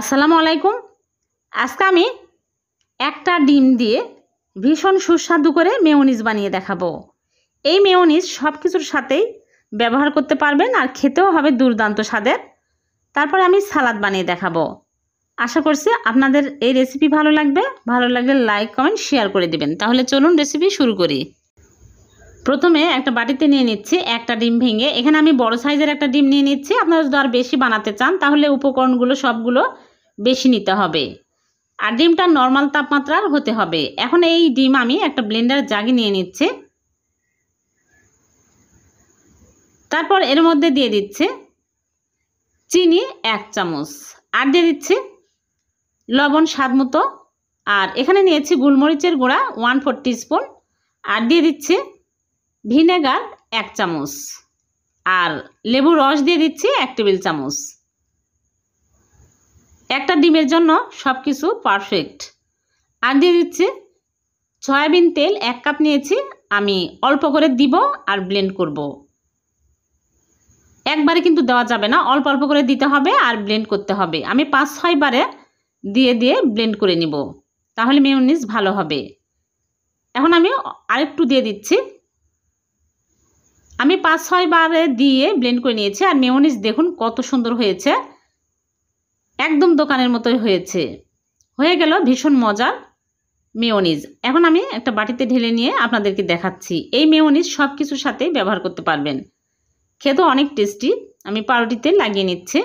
আসসালামু আলাইকুম আজকে আমি একটা ডিম দিয়ে ভীষণ সুস্বাদু করে মেয়নিজ বানিয়ে দেখাবো এই মেয়নিজ সব কিছুর সাথেই ব্যবহার করতে পারবেন আর খেতেও হবে দুর্দান্ত স্বাদের তারপরে আমি সালাদ বানিয়ে দেখাবো আশা করছি আপনাদের এই রেসিপি ভালো লাগবে ভালো লাগলে লাইক কমেন্ট শেয়ার করে দেবেন তাহলে চলুন রেসিপি শুরু করি প্রথমে একটা বাটিতে নিয়ে নিচ্ছি একটা ডিম ভেঙে এখানে আমি বড় সাইজের একটা ডিম নিয়ে নিচ্ছি আপনারা যদি আর বেশি বানাতে চান তাহলে উপকরণগুলো সবগুলো বেশি নিতে হবে আর ডিমটা নর্মাল তাপমাত্রার হতে হবে এখন এই ডিম আমি একটা ব্লেন্ডার জাগে নিয়ে নিচ্ছে তারপর এর মধ্যে দিয়ে দিচ্ছে চিনি এক চামচ আর দিয়ে দিচ্ছে লবণ স্বাদ মতো আর এখানে নিয়েছি গুলমরিচের গুঁড়া ওয়ান ফোর স্পুন আর দিয়ে দিচ্ছে ভিনেগার এক চামচ আর লেবু রস দিয়ে দিচ্ছি এক টেবিল চামচ একটা ডিমের জন্য সব কিছু পারফেক্ট আর দিয়ে দিচ্ছি সয়াবিন তেল এক কাপ নিয়েছি আমি অল্প করে দিব আর ব্লেন্ড করব। একবারে কিন্তু দেওয়া যাবে না অল্প অল্প করে দিতে হবে আর ব্লেন্ড করতে হবে আমি পাঁচ ছয় বারে দিয়ে দিয়ে ব্লেন্ড করে নিব তাহলে মেয়নিজ ভালো হবে এখন আমি আরেকটু দিয়ে দিচ্ছি আমি পাঁচ ছয় বারে দিয়ে ব্লেন্ড করে নিয়েছি আর মেয়নিস দেখুন কত সুন্দর হয়েছে একদম দোকানের মতোই হয়েছে হয়ে গেল ভীষণ মজার মেয়নিস এখন আমি একটা বাটিতে ঢেলে নিয়ে আপনাদেরকে দেখাচ্ছি এই মেয়নিস সব কিছুর সাথে ব্যবহার করতে পারবেন খেতে অনেক টেস্টি আমি পাউরুটিতে লাগিয়ে নিচ্ছি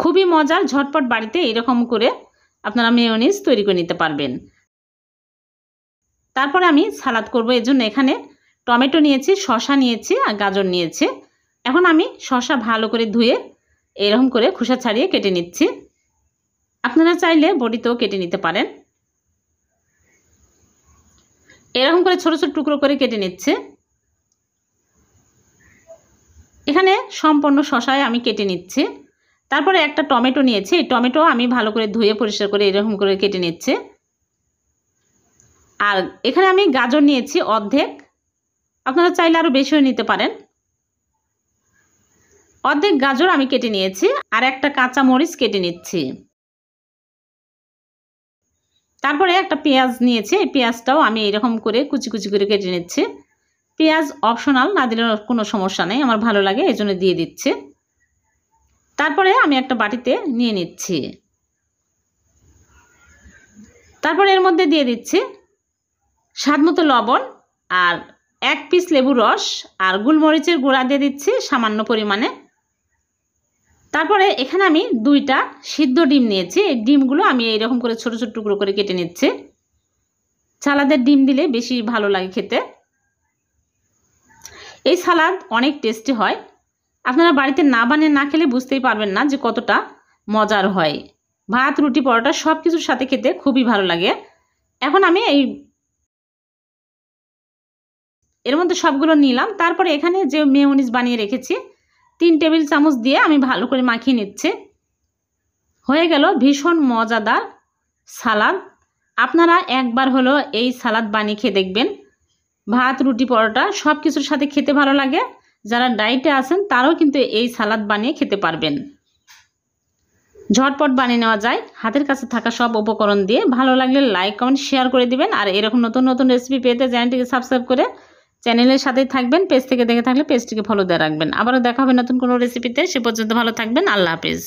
খুবই মজার ঝটপট বাড়িতে এরকম করে আপনারা মেয়নিস তৈরি করে নিতে পারবেন তারপর আমি সালাদ করব এজন্য এখানে টমেটো নিয়েছি শশা নিয়েছি আর গাজর নিয়েছি এখন আমি শশা ভালো করে ধুয়ে এরকম করে খোসা ছাড়িয়ে কেটে নিচ্ছি আপনারা চাইলে বডিতেও কেটে নিতে পারেন এরকম করে ছোট ছোট টুকরো করে কেটে নিচ্ছে এখানে সম্পূর্ণ শশায় আমি কেটে নিচ্ছি তারপরে একটা টমেটো নিয়েছি এই টমেটো আমি ভালো করে ধুয়ে পরিষ্কার করে এরকম করে কেটে নিচ্ছে আর এখানে আমি গাজর নিয়েছি অর্ধেক আপনারা চাইলে আরও বেশিও নিতে পারেন অর্ধেক গাজর আমি কেটে নিয়েছি আর একটা কাঁচা মরিচ কেটে নিচ্ছি তারপরে একটা পেঁয়াজ নিয়েছি এই পেঁয়াজটাও আমি এরকম করে কুচি কুচি করে কেটে নিচ্ছি পেঁয়াজ অপশনাল না দিলে কোনো সমস্যা নেই আমার ভালো লাগে এই জন্য দিয়ে দিচ্ছি তারপরে আমি একটা বাটিতে নিয়ে নিচ্ছি তারপরে এর মধ্যে দিয়ে দিচ্ছি স্বাদ মতো লবণ আর এক পিস লেবুর রস আর গুলমরিচের গুঁড়া দিয়ে দিচ্ছি সামান্য পরিমাণে তারপরে এখানে আমি দুইটা সিদ্ধ ডিম নিয়েছি এই ডিমগুলো আমি এইরকম করে ছোট ছোট টুকরো করে কেটে নিচ্ছি সালাদের ডিম দিলে বেশি ভালো লাগে খেতে এই সালাদ অনেক টেস্টি হয় আপনারা বাড়িতে না বানিয়ে না খেলে বুঝতেই পারবেন না যে কতটা মজার হয় ভাত রুটি পরোটা সব কিছুর সাথে খেতে খুবই ভালো লাগে এখন আমি এই এর মধ্যে সবগুলো নিলাম তারপরে এখানে যে মেয়নিজ বানিয়ে রেখেছি তিন টেবিল চামচ দিয়ে আমি ভালো করে মাখিয়ে নিচ্ছে হয়ে গেল ভীষণ মজাদার সালাদ আপনারা একবার হলো এই সালাদ বানিয়ে খেয়ে দেখবেন ভাত রুটি পরোটা সব কিছুর সাথে খেতে ভালো লাগে যারা ডায়েটে আছেন তারাও কিন্তু এই সালাদ বানিয়ে খেতে পারবেন ঝটপট বানিয়ে নেওয়া যায় হাতের কাছে থাকা সব উপকরণ দিয়ে ভালো লাগলে লাইক কমেন্ট শেয়ার করে দিবেন আর এরকম নতুন নতুন রেসিপি পেতে চ্যানেলটিকে সাবস্ক্রাইব করে চ্যানেলের সাথেই থাকবেন পেজ থেকে দেখে থাকলে পেজটিকে ফলো দিয়ে রাখবেন আবারও দেখা হবে নতুন কোনো রেসিপিতে সে পর্যন্ত ভালো থাকবেন আল্লাহ হাফিজ